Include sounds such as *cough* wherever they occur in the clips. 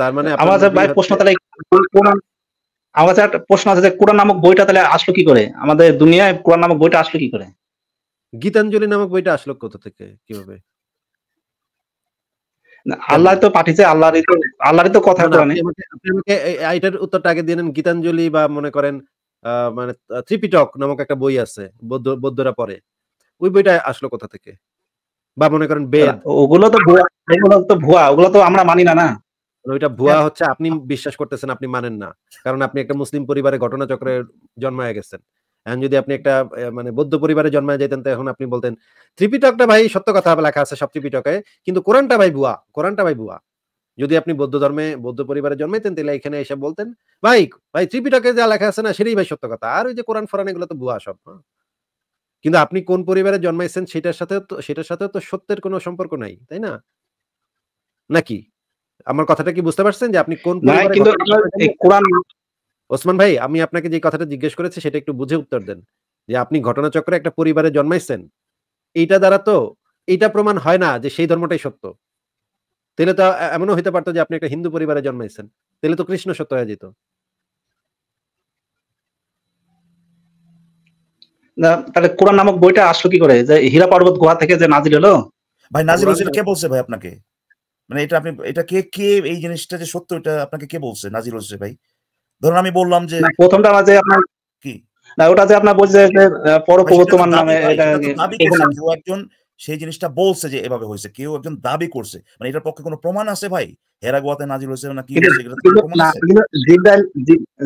তার মানে ভাই প্রশ্ন তাহলে একটা প্রশ্ন আছে যে কোরআন নামক বইটা তাহলে আসলো কি করে আমাদের দুনিয়ায় কোরআন নামক বইটা আসলো কি করে গীতাঞ্জলি নামক বইটা আসলো কোথা থেকে কিভাবে আল্লাহ তো পাঠিয়েছে আল্লাহরই তো আল্লাহরই তো কথা কোরআনে আপনাকে এটার উত্তরটা আগে দিয়ে নেন গীতাঞ্জলি বা মনে করেন মানে ত্রিপিটক নামক একটা বই আছে বৌদ্ধরা পড়ে ওই বইটা আসলো কোথা থেকে বা মনে করেন বেদ ওগুলো তো ভুয়া তো ভুয়া ওগুলো তো আমরা মানি না না মানে ওইটা ভুয়া হ্যাঁ। হচ্ছে আপনি বিশ্বাস করতেছেন আপনি মানেন না কারণ আপনি একটা মুসলিম পরিবারে চক্রে জন্মায় গেছেন এখন যদি আপনি একটা মানে বৌদ্ধ পরিবারে জন্মায় যেতেন তো এখন আপনি বলতেন ত্রিপিটকটা ভাই সত্য কথা লেখা আছে সব ত্রিপিটকে কিন্তু কোরআনটা ভাই ভুয়া কোরআনটা ভাই ভুয়া যদি আপনি বৌদ্ধ ধর্মে বৌদ্ধ পরিবারে জন্মাইতেন তাহলে এখানে এসে বলতেন ভাই ভাই ত্রিপিটকে যা লেখা আছে না সেটাই ভাই সত্য কথা আর ওই যে কোরআন ফোরান এগুলো তো ভুয়া সব হ্যাঁ। কিন্তু আপনি কোন পরিবারে জন্মাইছেন সেটার সাথে সেটার সাথে তো সত্যের কোনো সম্পর্ক নাই তাই না নাকি আমার কথাটা কি বুঝতে পারছেন যে আপনি কোন ওসমান ভাই আমি আপনাকে যে কথাটা জিজ্ঞেস করেছি সেটা একটু বুঝে উত্তর দেন যে আপনি ঘটনাচক্রে একটা পরিবারে জন্মাইছেন এইটা দ্বারা তো এটা প্রমাণ হয় না যে সেই ধর্মটাই সত্য তাহলে তো এমনও হইতে পারতো যে আপনি একটা হিন্দু পরিবারে জন্মাইছেন তাহলে তো কৃষ্ণ সত্য হয়ে যেত তাহলে কোরআন নামক বইটা আসলো কি করে যে হীরা পর্বত গুহা থেকে যে নাজিল হলো ভাই নাজিল হয়েছিল কে বলছে ভাই আপনাকে মানে এটা আপনি এটা কে কে এই জিনিসটা যে সত্য এটা আপনাকে কে বলছে নাজিল হয়েছে ভাই ধরুন আমি বললাম যে প্রথমটা আছে আপনার কি না ওটা যে আপনার বলছে যে পরপবর্তমান নামে এটা একজন সেই জিনিসটা বলছে যে এভাবে হয়েছে কেউ একজন দাবি করছে মানে এটার পক্ষে কোনো প্রমাণ আছে ভাই হেরা নাজিল হয়েছিল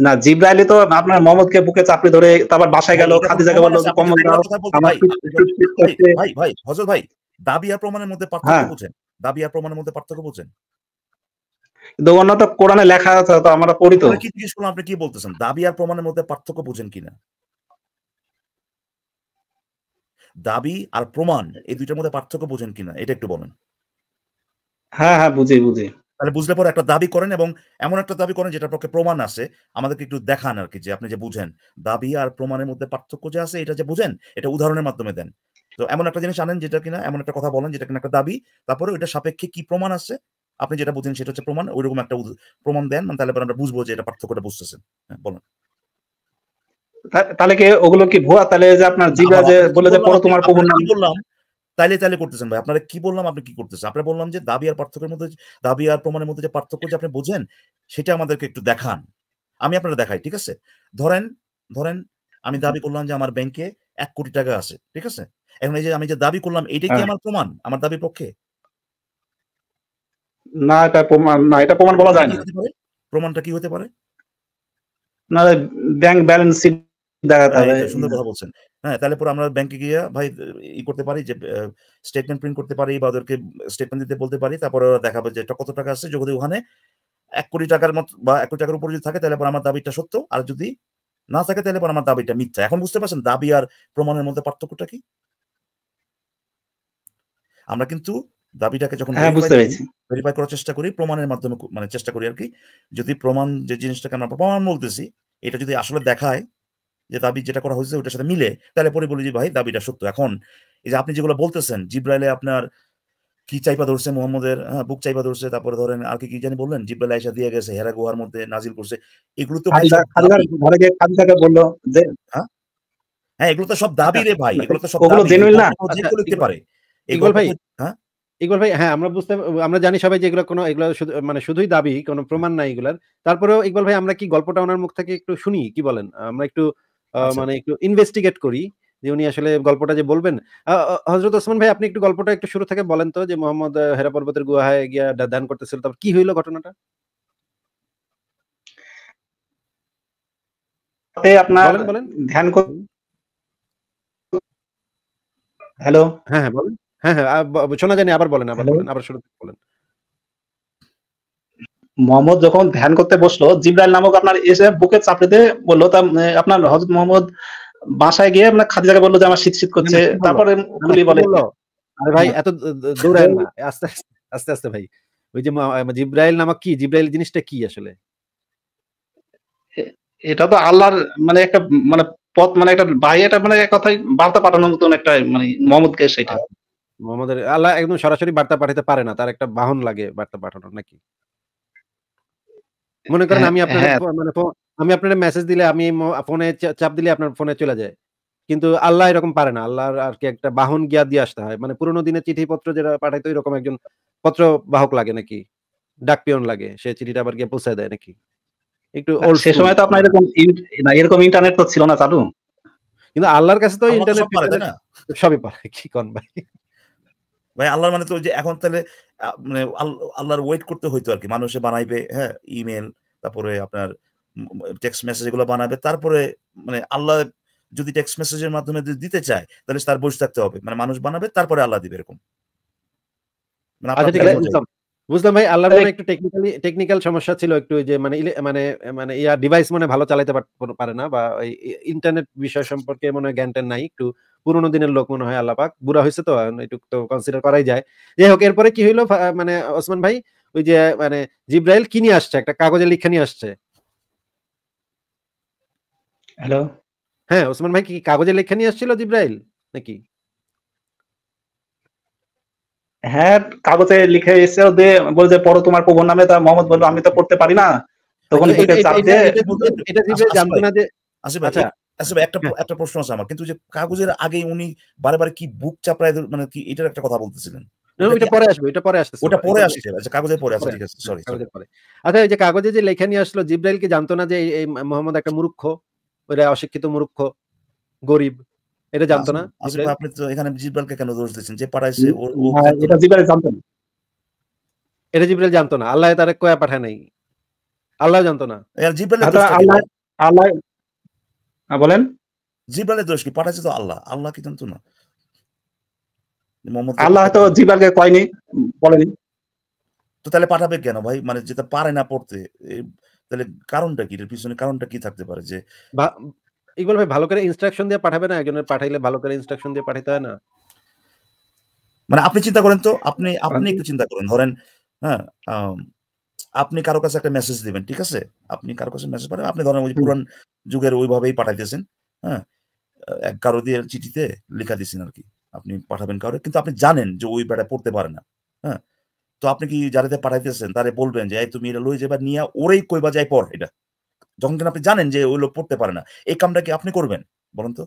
না তো আপনার বুকে চাপড়ে ধরে তারপর বাসায় গেল ভাই ভাই ভাই দাবি আর প্রমাণের মধ্যে পার্থক্য হ্যাঁ। বুঝেন দাবি আর প্রমাণের মধ্যে পার্থক্য বুঝেন কোরআনে লেখা আছে তো আমরা পড়ি তো কি জিজ্ঞেস করলাম আপনি কি বলতেছেন দাবি আর প্রমাণের মধ্যে পার্থক্য বুঝেন কিনা দাবি আর প্রমাণ এই দুইটার মধ্যে পার্থক্য বোঝেন কিনা এটা একটু বলেন হ্যাঁ হ্যাঁ বুঝি বুঝি তাহলে বুঝলে পরে একটা দাবি করেন এবং এমন একটা দাবি করেন যেটার পক্ষে প্রমাণ আছে আমাদেরকে একটু দেখান আর কি যে আপনি যে বুঝেন দাবি আর প্রমাণের মধ্যে পার্থক্য যে আছে এটা যে বুঝেন এটা উদাহরণের মাধ্যমে দেন তো এমন একটা জিনিস আনেন যেটা কিনা এমন একটা কথা বলেন যেটা কিনা একটা দাবি তারপরে ওইটা সাপেক্ষে কি প্রমাণ আছে আপনি যেটা বুঝেন সেটা হচ্ছে প্রমাণ ওইরকম একটা প্রমাণ দেন মানে তাহলে আমরা বুঝবো যে এটা পার্থক্যটা বুঝতেছেন হ্যাঁ, বলেন তাহলে কি ওগুলো কি ভুয়া তাহলে যে আপনার জিবা যে বলে যে পরে তোমার প্রভুর নাম বললাম তাইলে তাইলে করতেছেন ভাই আপনারা কি বললাম আপনি কি করতেছেন আপনি বললাম যে দাবি আর পার্থক্যের মধ্যে দাবি আর প্রমাণের মধ্যে যে পার্থক্য যে আপনি বোঝেন সেটা আমাদেরকে একটু দেখান আমি আপনারা দেখাই ঠিক আছে ধরেন ধরেন আমি দাবি করলাম যে আমার ব্যাংকে এক কোটি টাকা আছে ঠিক আছে এখন এই যে আমি যে দাবি করলাম এটা কি হ্যাঁ। আমার প্রমাণ আমার দাবি পক্ষে না এটা প্রমাণ না এটা প্রমাণ বলা যায় না প্রমাণটা কি হতে পারে না ব্যাংক ব্যালেন্স শিট হ্যাঁ, সুন্দর কথা বলছেন হ্যাঁ তাহলে পরে আমরা ব্যাংকে গিয়ে ভাই ই করতে পারি যে স্টেটমেন্ট প্রিন্ট করতে পারি বা ওদেরকে স্টেটমেন্ট দিতে বলতে পারি তারপরে ওরা দেখাবে যে কত টাকা আসছে যদি ওখানে এক কোটি টাকার মত বা এক কোটি টাকার উপর যদি থাকে তাহলে পরে আমার দাবিটা সত্য আর যদি না থাকে তাহলে পরে আমার দাবিটা মিথ্যা এখন বুঝতে পারছেন দাবি আর প্রমাণের মধ্যে পার্থক্যটা কি আমরা কিন্তু দাবিটাকে যখন ভেরিফাই হ্যাঁ, করার চেষ্টা করি প্রমাণের মাধ্যমে মানে চেষ্টা করি আর কি যদি প্রমাণ যে জিনিসটাকে আমরা প্রমাণ বলতেছি এটা যদি আসলে দেখায় যে দাবি যেটা করা হয়েছে ওটার সাথে মিলে তাহলে পরে বলি যে ভাই দাবিটা সত্য এখন এই যে আপনি যেগুলো বলতেছেন জিব্রাইলে আপনার কি চাইপা ধরছে মোহাম্মদের হ্যাঁ বুক চাইপা ধরছে তারপরে ধরেন আর কি জানি বললেন জিব্রাইল আয়সা দিয়ে গেছে হেরা গুহার মধ্যে নাজিল করছে এগুলো তো হ্যাঁ? হ্যাঁ এগুলো তো সব দাবি রে ভাই এগুলো তো সব ওগুলো জেনুইন না আচ্ছা, লিখতে পারে এগুলো ভাই হ্যাঁ ইকবাল ভাই হ্যাঁ আমরা বুঝতে আমরা জানি সবাই যে এগুলো কোনো এগুলো মানে শুধুই দাবি কোনো প্রমাণ নাই এগুলার তারপরেও ইকবাল ভাই আমরা কি গল্পটা ওনার মুখ থেকে একটু শুনি কি বলেন আমরা একটু আচ্ছা, মানে আচ্ছা। একটু ইনভেস্টিগেট করি যে উনি আসলে গল্পটা যে বলবেন হজরত ওসমান ভাই আপনি একটু গল্পটা একটু শুরু থেকে বলেন তো যে মোহাম্মদ হেরা পর্বতের গুহায় গিয়া ধ্যান করতেছিল তারপর কি হইলো ঘটনাটা হ্যালো হ্যাঁ হ্যাঁ বলেন হ্যাঁ হ্যাঁ শোনা যায়নি আবার বলেন আবার বলেন আবার শুরু থেকে বলেন মোহাম্মদ যখন ধ্যান করতে বসলো জিব্রাইল নামক আপনার এসে বুকে চাপড়ে দিয়ে বললো তা আপনার হজরত মোহাম্মদ বাসায় গিয়ে আপনার খাদি খাদিজাকে বললো যে আমার শীত শীত করছে তারপরে খুলি বলে আরে ভাই এত দৌড়ায় না আস্তে আস্তে আস্তে ভাই ওই যে জিব্রাইল নামক কি জিব্রাইল জিনিসটা কি আসলে এটা তো আল্লাহর মানে একটা মানে পথ মানে একটা ভাই এটা মানে কথাই বার্তা পাঠানোর মতন একটা মানে মোহাম্মদ কে সেটা মোহাম্মদ আল্লাহ একদম সরাসরি বার্তা পাঠাতে পারে না তার একটা বাহন লাগে বার্তা পাঠানোর নাকি মনে করেন হ্যাঁ, আমি আপনার হ্যাঁ। মানে আমি আপনার মেসেজ দিলে আমি ফোনে চাপ দিলে আপনার ফোনে চলে যায় কিন্তু আল্লাহ এরকম পারে না আল্লাহর আর কি একটা বাহন গিয়া দিয়ে আসতে হয় মানে পুরোনো দিনে চিঠি পত্র যেটা পাঠাইতো এরকম একজন পত্র বাহক লাগে নাকি ডাক পিয়ন লাগে সে চিঠিটা আবার গিয়ে পৌঁছায় দেয় নাকি একটু সে সময় তো আপনার এরকম না এরকম ইন্টারনেট তো ছিল না চালু কিন্তু আল্লাহর কাছে তো ইন্টারনেট সবই পারে কি কোন ভাই ভাই আল্লাহর মানে তো যে এখন তাহলে মানে আল্লাহর ওয়েট করতে হইতো আর কি মানুষে বানাইবে হ্যাঁ ইমেল তারপরে আপনার টেক্সট মেসেজ এগুলো বানাবে তারপরে মানে আল্লাহ যদি টেক্সট মেসেজের মাধ্যমে দিতে চায় তাহলে তার বসে থাকতে হবে মানে মানুষ বানাবে তারপরে আল্লাহ দিবে এরকম মানে আচ্ছা, বুঝলাম ভাই আল্লাহ একটু টেকনিক্যালি টেকনিক্যাল সমস্যা ছিল একটু যে মানে মানে মানে ইয়া ডিভাইস মানে ভালো চালাতে পারে না বা ইন্টারনেট বিষয় আচ্ছা, আচ্ছা। সম্পর্কে মনে জ্ঞানটা নাই একটু পুরোনো দিনের লোক মনে হয় আল্লাপাক বুড়া হয়েছে তো এটুক তো কনসিডার করাই যায় যাই হোক এরপরে কি হইলো মানে ওসমান ভাই ওই যে মানে জিব্রাইল কি নিয়ে আসছে একটা কাগজে লিখে নিয়ে আসছে হ্যালো হ্যাঁ ওসমান ভাই কি কাগজে লিখে নিয়ে আসছিল জিব্রাইল নাকি হ্যাঁ কাগজে লিখে এসে দে বলে যে পড়ো তোমার প্রভুর নামে তা মোহাম্মদ বললো আমি তো পড়তে পারি না তখন আচ্ছা, এটা আচ্ছা, জানতো না যে আচ্ছা, আচ্ছা। আচ্ছা একটা হ্যাঁ। একটা প্রশ্ন আছে আমার কিন্তু যে কাগজের আগে উনি কি বুক চাপড়ায় মানে কি এটার একটা কথা বলতেছিলেন এটা আচ্ছা, আচ্ছা, আচ্ছা যে কাগজে যে লেখা নিয়ে আসলো জিব্রাইল কি জানতো না যে এই মোহাম্মদ একটা মূর্খ ওরা অশিক্ষিত মূর্খ গরিব এটা জানতো না আপনি তো এখানে জিব্রাইলকে কেন দোষ দিচ্ছেন যে পাঠাইছে এটা জিব্রাইল জানতো না এটা জিব্রাইল জানতো না আল্লাহ তারে কয়া পাঠায় নাই আল্লাহ জানতো না জিব্রাইল আচ্ছা, আল্লাহ হ্যাঁ, বলেন জিব্রালের দোষ কি তো আল্লাহ আল্লাহ কি জানতো না আল্লাহ তো জিব্রালকে কয়নি বলেনি তো তাহলে পাঠাবে কেন ভাই মানে যেটা পারে না পড়তে তাহলে কারণটা কি পিছনে কারণটা কি থাকতে পারে যে ইকবাল ভাই ভালো করে ইনস্ট্রাকশন দিয়ে পাঠাবে না একজনের পাঠাইলে ভালো করে ইনস্ট্রাকশন দিয়ে পাঠাইতে হয় না মানে আপনি চিন্তা করেন তো আপনি আপনি হ্যাঁ। একটু চিন্তা করেন ধরেন হ্যাঁ আপনি কারো কাছে একটা মেসেজ দিবেন ঠিক আছে আপনি কারো কাছে মেসেজ পাঠাবেন আপনি ধরেন ওই পুরান যুগের ওইভাবেই পাঠাইতেছেন হ্যাঁ কারো দিয়ে চিঠিতে লেখা দিয়েছেন আর কি আপনি পাঠাবেন কারো কিন্তু আপনি জানেন যে ওই বেটা পড়তে পারে না হ্যাঁ তো আপনি কি যারাতে পাঠাইতেছেন তারে বলবেন যে তুমি এটা লই যাবা নিয়ে ওরেই কইবা যাই পর এটা যখন আপনি জানেন যে ওই লোক পড়তে পারে না এই কামটা কি আপনি করবেন বলুন তো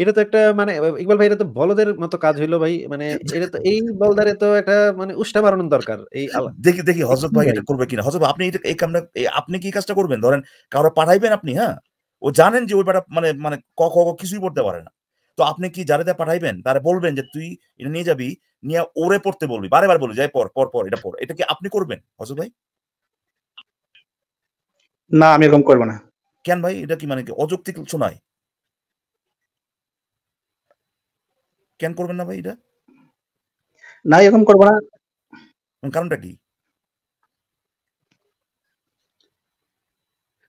এটা তো একটা মানে ইকবাল ভাই এটা তো বলদের মতো কাজ হইলো ভাই মানে এটা তো এই বলদারে তো একটা মানে উষ্টা মারানোর দরকার এই দেখি দেখি হজরত ভাই এটা করবে কিনা হজরত আপনি এই কামটা আপনি কি কাজটা করবেন ধরেন কারো পাঠাইবেন আপনি হ্যাঁ ও জানেন যে ওই বেটা মানে মানে ক ক কিছুই পড়তে পারে না তো আপনি কি যারাতে পাঠাইবেন তারা বলবেন যে তুই এটা নিয়ে যাবি নিয়ে ওরে পড়তে বলবি বারে বার বলবি যাই পর পর পর এটা পর এটা কি আপনি করবেন হজরত ভাই না আমি এরকম করবো না কেন ভাই এটা কি মানে কি অযৌক্তিক শোনায় কেন করবেন না ভাই এটা না এরকম করবো না মানে কারণটা কি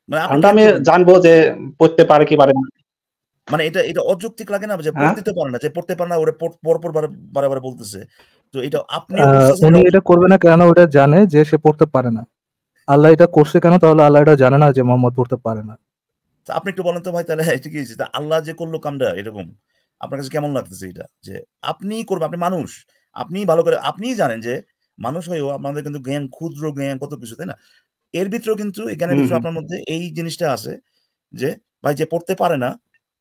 মানে আমি জানবো যে পড়তে পারে কি পারে মানে এটা এটা অযৌক্তিক লাগে না যে হ্যাঁ? পড়তে পারে না যে পড়তে পারে না ওরে বারে বারে বলতেছে তো এটা আপনি উনি এটা করবে না কেন ওটা জানে যে সে পড়তে পারে না আল্লাহ এটা করছে কেন তাহলে আল্লাহ এটা জানে না যে মোহাম্মদ পড়তে পারে না আপনি একটু বলেন তো ভাই তাহলে এটা কি আল্লাহ যে করলো কামটা এরকম আপনার কাছে কেমন লাগতেছে এটা যে আপনি করবেন আপনি মানুষ আপনি ভালো করে আপনিই জানেন যে মানুষ হয়েও আপনাদের কিন্তু জ্ঞান ক্ষুদ্র জ্ঞান কত কিছু তাই না এর ভিতরেও কিন্তু এখানে আপনার মধ্যে এই জিনিসটা আছে যে ভাই যে পড়তে পারে না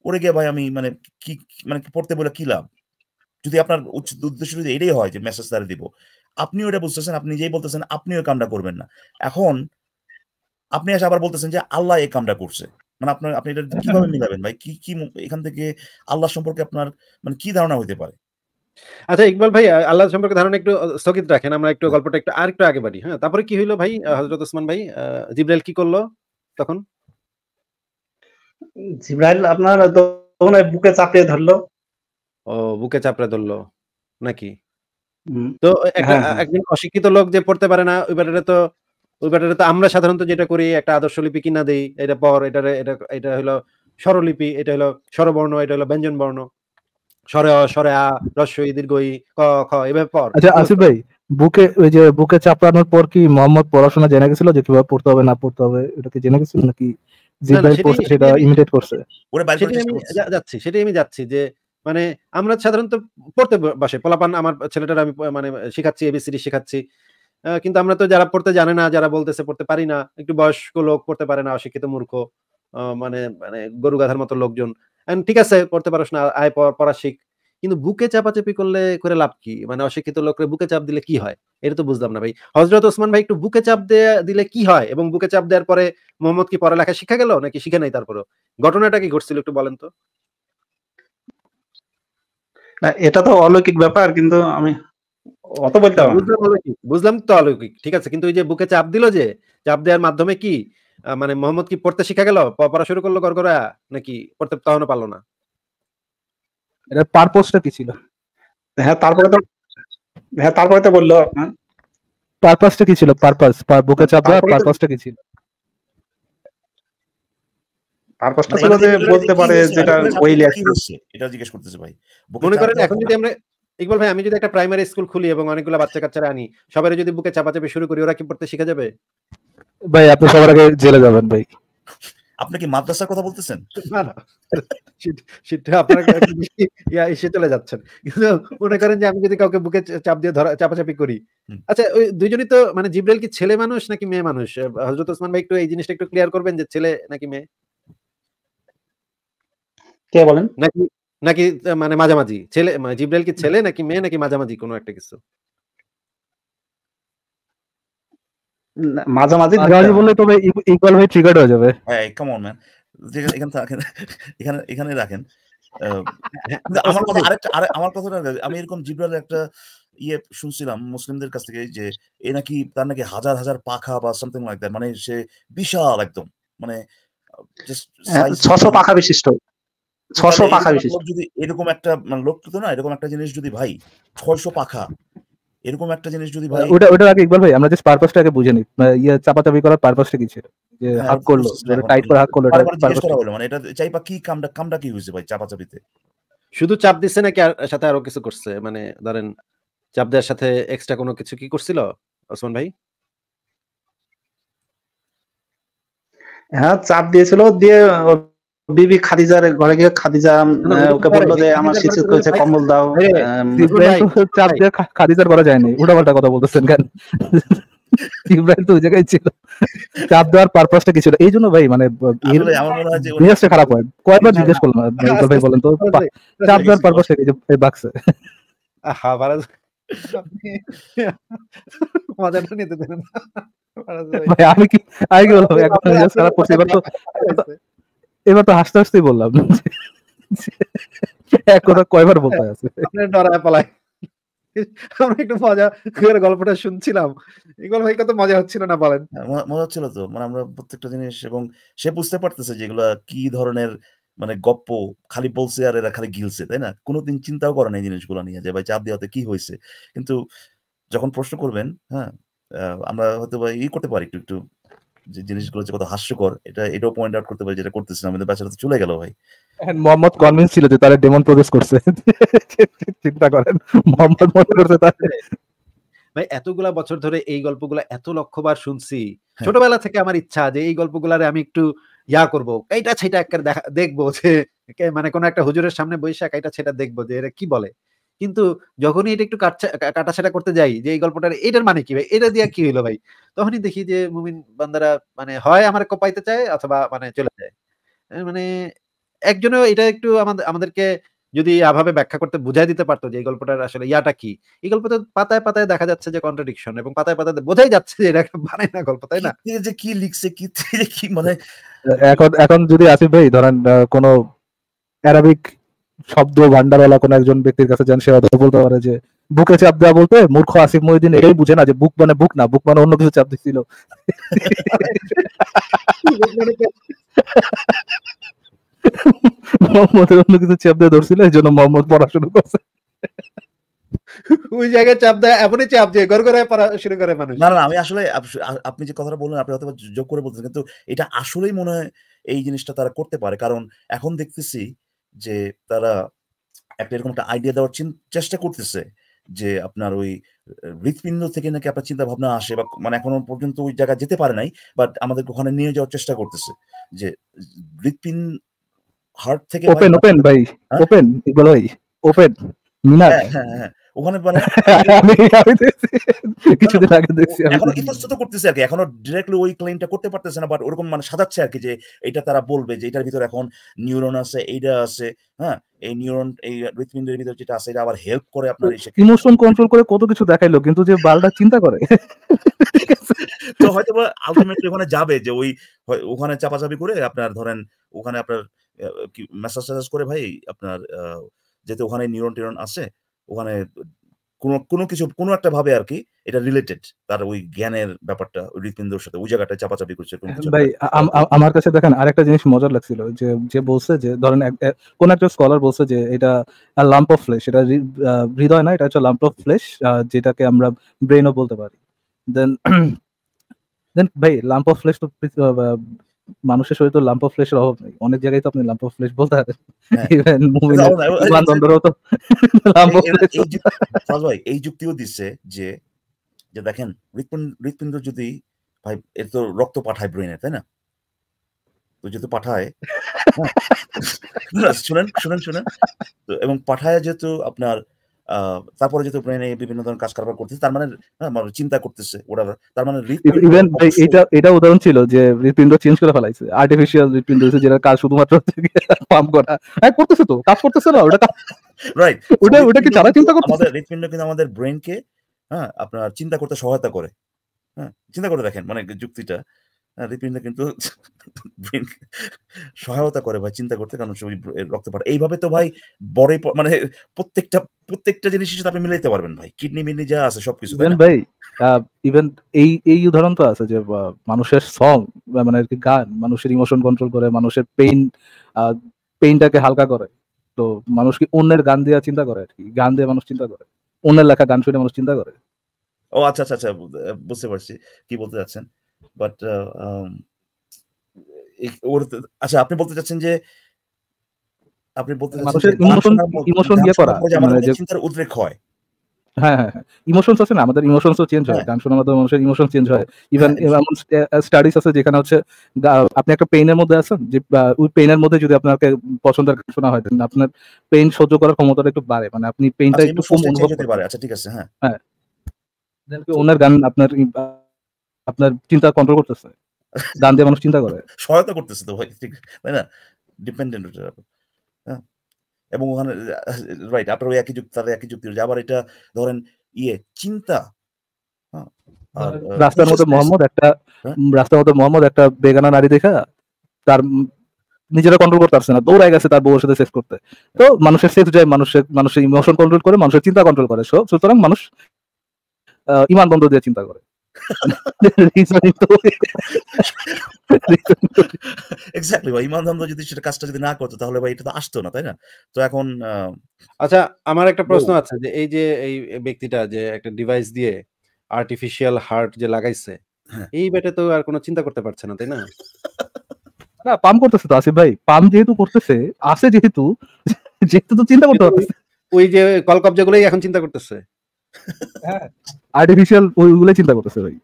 পড়ে গিয়ে ভাই আমি মানে কি মানে পড়তে বলে কি লাভ যদি আপনার উদ্দেশ্য যদি এটাই হয় যে মেসেজ তারা দিব আপনিও এটা বুঝতেছেন আপনি নিজেই বলতেছেন আপনি ওই কামটা করবেন না এখন আপনি এসে আবার বলতেছেন যে আল্লাহ এই কামটা করছে মানে আপনার আপনি এটা কিভাবে মিলাবেন ভাই কি কি এখান থেকে আল্লাহ সম্পর্কে আপনার মানে কি ধারণা হইতে পারে আচ্ছা ইকবাল ভাই আল্লাহ সম্পর্কে ধারণা একটু স্থগিত রাখেন আমরা একটু গল্পটা একটু আর একটু আগে বাড়ি হ্যাঁ তারপরে কি হইলো ভাই হজরত ওসমান ভাই জিব্রাইল কি করলো তখন জিব্রাইল আপনার তখন বুকে চাপড়ে ধরলো ও বুকে চাপড়ে ধরলো নাকি তো হ্যাঁ, হ্যাঁ। একজন অশিক্ষিত লোক যে পড়তে পারে না ওই ব্যাপারে তো ওই ব্যাটারে তো আমরা সাধারণত যেটা করি একটা লিপি কিনা দেই এটা পর এটা এটা এটা হলো স্বরলিপি এটা হলো স্বরবর্ণ এটা হলো ব্যঞ্জন বর্ণ স্বরে স্বরে আ ক খ এভাবে পর আচ্ছা আসিফ ভাই বুকে ওই যে বুকে চাপড়ানোর পর কি মোহাম্মদ পড়াশোনা জেনে গেছিল যে কিভাবে পড়তে হবে না পড়তে হবে এটা কি জেনে গেছিল নাকি সেটাই আমি যাচ্ছি যে মানে আমরা সাধারণত পড়তে আমার ছেলেটার আমি মানে শিখাচ্ছি এবিসিডি শেখাচ্ছি কিন্তু আমরা তো যারা পড়তে জানে না যারা বলতেছে পড়তে পারি না একটু বয়স্ক লোক পড়তে পারে না অশিক্ষিত মূর্খ মানে মানে গরু গাধার মতো লোকজন ঠিক আছে পড়তে পারস না আয় পড়া শিখ কিন্তু বুকে চাপাচাপি করলে করে লাভ কি মানে অশিক্ষিত লোকের বুকে চাপ দিলে কি হয় এটা তো বুঝলাম না ভাই হজরত ওসমান ভাই একটু বুকে চাপ দিলে কি হয় এবং বুকে চাপ দেওয়ার পরে মোহাম্মদ কি পড়ালেখা শিখা গেল নাকি শিখে নাই তারপরে ঘটনাটা কি ঘটছিল একটু বলেন তো না এটা তো অলৌকিক ব্যাপার কিন্তু আমি অত বলতাম বুঝলাম তো অলৌকিক ঠিক আছে কিন্তু ওই যে বুকে চাপ দিল যে চাপ দেওয়ার মাধ্যমে কি মানে মোহাম্মদ কি পড়তে শিখা গেল পড়া শুরু করলো গড়গড়া নাকি পড়তে তখনও পারলো না এটার পারপোজটা কি ছিল হ্যাঁ তারপরে তো হ্যাঁ তারপরে তো বললো পারপাসটা কি ছিল পারপাস বুকে চাপ দেওয়ার পারপাসটা কি ছিল পারপাসটা আচ্ছা, ছিল যে বলতে পারে যেটা ওই লেখা এটা জিজ্ঞেস করতেছি ভাই মনে করেন এখন যদি আমরা ইকবাল ভাই আমি যদি একটা প্রাইমারি স্কুল খুলি এবং অনেকগুলো বাচ্চা কাচ্চারা আনি সবারে যদি বুকে চাপাচাপি শুরু করি ওরা কি পড়তে শিখে যাবে ভাই আপনি সবার আগে জেলে যাবেন ভাই আপনি কি মাদ্রাসার কথা বলতেছেন না না আপনার চলে যাচ্ছেন মনে করেন যে আমি যদি কাউকে বুকে চাপ দিয়ে ধরা চাপাচাপি করি আচ্ছা ওই দুইজনই তো মানে জিব্রাইল কি ছেলে মানুষ নাকি মেয়ে মানুষ হযরত ওসমান ভাই একটু এই জিনিসটা একটু ক্লিয়ার করবেন যে ছেলে নাকি মেয়ে কে বলেন নাকি নাকি মানে মাঝামাঝি ছেলে মানে জিব্রাইল কি ছেলে নাকি মেয়ে নাকি মাঝামাঝি কোনো একটা কিছু মাঝামাঝি গ্রাজি আচ্ছা। বললে তবে ইকুয়াল হয়ে ট্রিগার্ড হয়ে যাবে হ্যাঁ কাম অন ম্যান এখানে রাখেন এখানে এখানে রাখেন *laughs* আমার কথা আরেকটা আরে আমার কথা আমি এরকম জিব্রাইল একটা ইয়ে শুনছিলাম মুসলিমদের কাছ থেকে যে এ নাকি তার নাকি হাজার হাজার পাখা বা সামথিং লাইক দ্যাট মানে সে বিশাল একদম মানে হ্যাঁ, ছশো পাখা বিশিষ্ট ছশো পাখা যদি এরকম একটা মানে লোক তো না এরকম একটা জিনিস যদি ভাই পাখা এরকম একটা জিনিস যদি ভাই ওটা ওটা আগে ইকবাল ভাই আমরা জাস্ট পারপাসটা আগে বুঝে নিই মানে ইয়া চাপি করার পারপাসটা কি ছিল যে হ্যাঁ, হাক করলো টাইট করে হাক করলো এটা হলো মানে এটা চাইপা কি কামটা কামটা কি হয়েছে ভাই চাপিতে শুধু চাপ দিছে নাকি আর সাথে আরো কিছু করছে মানে ধরেন চাপ দেওয়ার সাথে এক্সট্রা কোনো কিছু কি করছিল ওসমান ভাই হ্যাঁ চাপ দিয়েছিল দিয়ে বিবি খাদিজার ঘরে গিয়ে খাদিজা ওকে বললো যে আমার শিশু করেছে কম্বল দাও চাপ দিয়ে খাদিজার করা যায়নি উল্টা পাল্টা কথা বলতেছেন কেন ইব্রাহিম তো ওই জায়গায় ছিল চাপ দেওয়ার পারপাসটা কি ছিল এই জন্য ভাই মানে মেজাজটা খারাপ হয় কয়েকবার জিজ্ঞেস করলাম মানে, আচ্ছা, ভাই বলেন তো চাপ দেওয়ার পারপাসটা কি এই বাক্সে ভাই আমি কি আমি বলবো এখন খারাপ করছি এবার তো এবার তো হাসতে হাসতেই বললাম এক কথা কয়বার বলতে আছে ডরায় পালায় আমরা একটু মজা করে গল্পটা শুনছিলাম ইকবাল ভাই কত মজা হচ্ছিল না বলেন হ্যাঁ, মজা হচ্ছিল তো মানে আমরা প্রত্যেকটা জিনিস এবং সে বুঝতে পারতেছে যে যেগুলো কি ধরনের মানে গপ্প খালি বলছে আর এরা খালি গিলছে তাই না কোনোদিন চিন্তাও করে না এই জিনিসগুলো নিয়ে যে ভাই চাপ দেওয়াতে কি হয়েছে কিন্তু যখন প্রশ্ন করবেন হ্যাঁ আমরা হয়তো বা ই করতে পারি একটু একটু যে জিনিসগুলো যে কত হাস্যকর এটা এটাও পয়েন্ট আউট করতে পারি যেটা করতেছি আমাদের বেচারা তো চলে গেল ভাই হ্যাঁ, মোহাম্মদ কনভিন্স ছিল যে তারা ডেমন প্রডিউস করছে *laughs* চিন্তা করেন মোহাম্মদ মনে করছে ভাই এতগুলা বছর ধরে এই গল্পগুলা এত লক্ষ্যবার শুনছি হ্যাঁ। ছোটবেলা থেকে আমার ইচ্ছা যে এই গল্পগুলারে আমি একটু ইয়া করবো এইটা সেটা একটা দেখবো যে মানে কোন একটা হুজুরের সামনে বৈশাখ এটা সেটা দেখবো যে এরা কি বলে কিন্তু যখনই এটা একটু কাটাছেটা করতে যাই যে এই গল্পটার এটার মানে কি ভাই এটা দিয়ে কি হইলো ভাই তখনই দেখি যে মুমিন বান্দারা মানে হয় আমার কপাইতে চায় অথবা মানে চলে যায় মানে একজনও এটা একটু আমাদের আমাদেরকে যদি আভাবে ব্যাখ্যা করতে বুঝাই দিতে পারতো যে এই গল্পটার আসলে ইয়াটা কি এই গল্পটা পাতায় পাতায় দেখা যাচ্ছে যে কন্ট্রাডিকশন এবং পাতায় পাতায় বোঝাই যাচ্ছে যে এটা বানায় মানে না গল্প তাই না যে কি লিখছে কি *laughs* কি মানে এখন এখন যদি আসিফ ভাই ধরেন কোন অ্যারাবিক শব্দ ভান্ডারওয়ালা কোন একজন ব্যক্তির কাছে যান সে বলতে পারে যে বুকে চাপ দেওয়া বলতে মূর্খ আসিফ মহিদিন এটাই বুঝে না যে বুক মানে বুক না বুক মানে অন্য কিছু চাপ দিচ্ছিল মোহাম্মদের অন্য কিছু চাপ দিয়ে ধরছিল এই জন্য মোহাম্মদ পড়াশোনা করছে ওই জায়গায় চাপ দেয় এমনই চাপ দিয়ে গড় ঘরে পড়া শুরু করে মানুষ না না আমি আসলে আপনি যে কথাটা বললেন আপনি হয়তো যোগ করে বলতেছেন কিন্তু এটা আসলেই মনে হয় এই জিনিসটা তারা করতে পারে কারণ এখন দেখতেছি যে তারা একটা এরকম একটা আইডিয়া দেওয়ার চেষ্টা করতেছে যে আপনার ওই হৃৎপিণ্ড থেকে নাকি আপনার চিন্তা ভাবনা আসে বা মানে এখনো পর্যন্ত ওই জায়গায় যেতে পারে নাই বাট আমাদের ওখানে নিয়ে যাওয়ার চেষ্টা করতেছে যে হৃৎপিণ্ড হার্ট থেকে ওপেন মানে ওপেন হ্যাঁ? ভাই ওপেন এগুলো ওপেন মিনার হ্যাঁ হ্যাঁ, হ্যাঁ। ওখানে মানে *laughs* কিছুদিন আগে দেখছি ইতস্তত করতেছে আর কি এখনো ওই করতে পারতেছে না বাট ওরকম মানে সাজাচ্ছে আর কি যে এটা তারা বলবে যে এটার ভিতর এখন নিউরন আছে এইটা আছে হ্যাঁ এই নিউরন এই ভিতর যেটা আছে এটা আবার হেল্প করে আপনার ইমোশন কন্ট্রোল করে কত কিছু দেখাইলো কিন্তু যে বালটা চিন্তা করে তো হয়তো আলটিমেটলি ওখানে যাবে যে ওই ওখানে চাপাচাপি করে আপনার ধরেন ওখানে আপনার মেসাজ করে ভাই আপনার যেহেতু ওখানে নিউরন টিউরন আছে ওখানে কোনো কোনো কিছু কোনো একটা ভাবে আর কি এটা রিলেটেড তার ওই জ্ঞানের ব্যাপারটা ওই হৃৎপিন্দর সাথে ওই জায়গাটা চাপাচাপি করছে ভাই আমার কাছে দেখেন আরেকটা জিনিস মজার লাগছিল যে যে বলছে যে ধরেন কোন একটা স্কলার বলছে যে এটা লাম্প অফ ফ্লেশ এটা হৃদয় না এটা হচ্ছে লাম্প অফ ফ্লেশ যেটাকে আমরা ব্রেনও বলতে পারি দেন দেন *clears throat* ভাই লাম্প অফ ফ্লেশ তো মানুষের শরীরে তো লাম্প অফ ফ্লেশের অভাব নেই অনেক জায়গায় তো আপনি লাম্প অফ ফ্লেশ বলতে পারেন ইভেন মুভি বান্দরও তো লাম্প অফ ফ্লেশ ভাই এই যুক্তিও দিচ্ছে যে যে দেখেন হৃৎপিণ্ড যদি ভাই এর তো রক্ত পাঠায় ব্রেনে তাই না তো যেহেতু পাঠায় হ্যাঁ। শুনেন শুনেন শুনেন এবং পাঠায় যেহেতু আপনার তারপরে যেহেতু ব্রেনে বিভিন্ন ধরনের কাজ কারবার করতেছে তার মানে, মানে চিন্তা করতেছে ওরা তার মানে ইভেন এটা এটা উদাহরণ ছিল যে হৃৎপিণ্ড চেঞ্জ করে ফেলাইছে আর্টিফিশিয়াল হৃৎপিণ্ড হয়েছে যেটা কাজ শুধুমাত্র পাম্প করা হ্যাঁ করতেছে তো কাজ করতেছে না ওটা রাইট *laughs* ওটা ওটা কি তারা চিন্তা করতেছে আমাদের হৃৎপিণ্ড কিন্তু আমাদের ব্রেনকে হ্যাঁ আপনার চিন্তা করতে সহায়তা করে হ্যাঁ চিন্তা করে দেখেন মানে যুক্তিটা হ্যাঁ, হৃৎপিণ্ড কিন্তু *laughs* সহায়তা করে ভাই চিন্তা করতে কারণ রক্তপাত এইভাবে তো ভাই বড় মানে প্রত্যেকটা প্রত্যেকটা জিনিস সাথে আপনি মিলাইতে পারবেন ভাই কিডনি মিডনি যা আছে সবকিছু ভাই ইভেন এই এই উদাহরণ তো আছে যে মানুষের সং মানে আর কি গান মানুষের ইমোশন কন্ট্রোল করে মানুষের পেইন পেইনটাকে হালকা করে তো মানুষ কি অন্যের গান দিয়ে চিন্তা করে আর কি গান দিয়ে মানুষ চিন্তা করে অন্যের লেখা গান শুনে মানুষ চিন্তা করে ও আচ্ছা আচ্ছা আচ্ছা বুঝতে পারছি কি বলতে চাচ্ছেন বাট ওর আচ্ছা আপনি বলতে চাচ্ছেন যে আপনি বলতে চাচ্ছেন ইমোশন চিন্তার মানে উদ্রেক হয় হ্যাঁ, হ্যাঁ, হ্যাঁ, আছে না আমাদের হয় গান শোনার মানুষের ইমোশন চেঞ্জ হয় স্টাডিজ আছে যেখানে হচ্ছে আপনি একটা পেইনের মধ্যে আছেন যে ওই পেইনের মধ্যে যদি আপনাকে পছন্দের গান শোনা হয় আপনার পেইন সহ্য করার ক্ষমতাটা একটু বাড়ে মানে আপনি পেইনটা আচ্ছা, একটু আচ্ছা, ঠিক আছে হ্যাঁ ওনার গান আপনার আপনার চিন্তা কন্ট্রোল করতেছে দান দিয়ে মানুষ চিন্তা করে সহায়তা করতেছে তো ভাই ঠিক তাই না ডিপেন্ডেন্ট হ্যাঁ এবং ওখানে রাইট আপনার ওই একই যুক্তি তারা একই যুক্তি আবার এটা ধরেন ইয়ে চিন্তা হ্যাঁ? রাস্তার মধ্যে মোহাম্মদ একটা হ্যাঁ? রাস্তার মধ্যে মোহাম্মদ একটা বেগানা নারী দেখা তার নিজেরা কন্ট্রোল করতে পারছে না দৌড়ায় গেছে তার বউয়ের সাথে সেক্স করতে তো মানুষের সেক্স যায় মানুষের মানুষের ইমোশন কন্ট্রোল করে মানুষের চিন্তা কন্ট্রোল করে সুতরাং মানুষ ইমান বন্ধ দিয়ে চিন্তা করে এক্স্যাক্টলি ভাই যদি সেটা কাজটা যদি না করতো তাহলে ভাই এটা তো আসতো না তাই না তো এখন আচ্ছা আমার একটা প্রশ্ন আছে যে এই যে এই ব্যক্তিটা যে একটা ডিভাইস দিয়ে আর্টিফিশিয়াল হার্ট যে লাগাইছে হ্যাঁ। এই ব্যাটা তো আর কোনো চিন্তা করতে পারছে না তাই না *laughs* না পাম করতেছে তো আসিফ ভাই পাম যেহেতু করতেছে আছে যেহেতু যেহেতু তো চিন্তা করতে পারতেছে ওই যে কলকব্জা গুলোই এখন চিন্তা করতেছে আর্টিফিশিয়াল চিন্তা করতেছে ভাই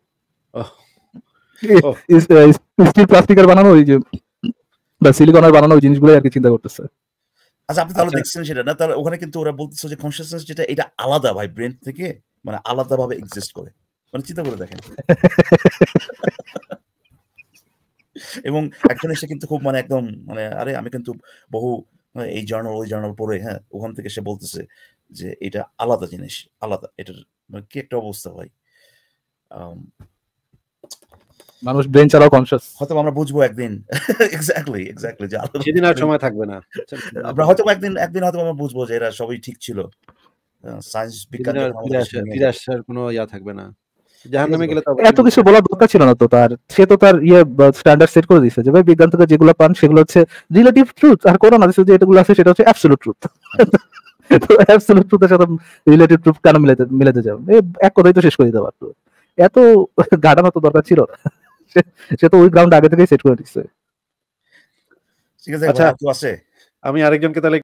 স্টিল প্লাস্টিকের বানানো ওই যে বা সিলিকনের বানানো ওই জিনিসগুলো আর কি চিন্তা করতেছে আচ্ছা আপনি তাহলে আচ্ছা। দেখছেন সেটা না তাহলে ওখানে কিন্তু ওরা বলতেছে যে কনসিয়াসনেস যেটা এটা আলাদা ভাই ব্রেন থেকে মানে এক্সিস্ট করে মানে চিন্তা করে দেখেন এবং একজন এসে কিন্তু খুব মানে একদম মানে আরে আমি কিন্তু বহু এই জার্নাল ওই জার্নাল পড়ে হ্যাঁ ওখান থেকে সে বলতেছে যে এটা আলাদা জিনিস আলাদা এটার মানে কি একটা অবস্থা ভাই মানুষ ব্রেন ছাড়াও কনসিয়াস হয়তো আমরা বুঝবো একদিন এক্স্যাক্টly *laughs* এক্স্যাক্টলি যে সেদিন আর সময় থাকবে না আমরা হয়তো একদিন একদিন হয়তো আমরা বুঝবো যে এরা সবই ঠিক ছিল সায়েন্স বিজ্ঞান ফিরে কোনো ইয়া থাকবে না এত কিছু বলার দরকার ছিল না তো তার সে তো তার ইয়ে স্ট্যান্ডার্ড সেট করে দিয়েছে যে ভাই বিজ্ঞান থেকে যেগুলো পান সেগুলো হচ্ছে রিলেটিভ ট্রুথ আর কোন না যে এটাগুলো আছে সেটা হচ্ছে অ্যাবসলিউট ট্রুথ তো অ্যাবসলিউট ট্রুথের সাথে রিলেটিভ ট্রুথ কেন মিলাতে মিলাতে যাও এক কথাই তো শেষ করে দিতে পারতো এত *laughs* গাডানো তো দরকার ছিল না *laughs* সে তো ওই গ্রাউন্ড আগে থেকেই সেট করে দিচ্ছে ঠিক আছে আচ্ছা আমি আরেকজনকে তাহলে